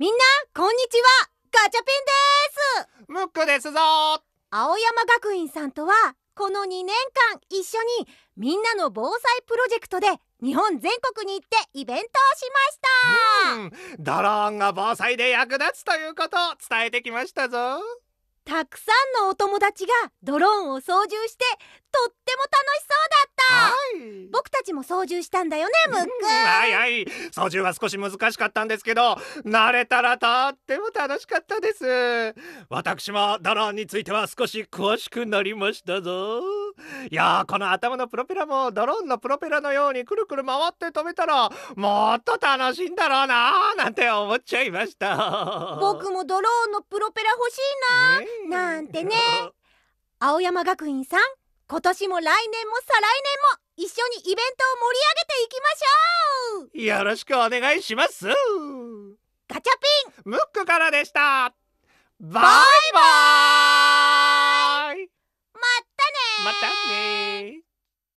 みんなこんにちはガチャピンですムックですぞ青山学院さんとはこの2年間一緒にみんなの防災プロジェクトで日本全国に行ってイベントをしました、うん、ドローンが防災で役立つということを伝えてきましたぞたくさんのお友達がドローンを操縦してたちも操縦したんだよねムック、うん、はいはい操縦は少し難しかったんですけど慣れたらとっても楽しかったです私もドローンについては少し詳しくなりましたぞいやこの頭のプロペラもドローンのプロペラのようにくるくる回って飛べたらもっと楽しいんだろうななんて思っちゃいました僕もドローンのプロペラ欲しいな、ね、なんてね青山学院さん今年も来年も再来年も一緒にイベントを盛り上げていきましょうよろしくお願いしますガチャピンムックからでしたバイバイまたねまたね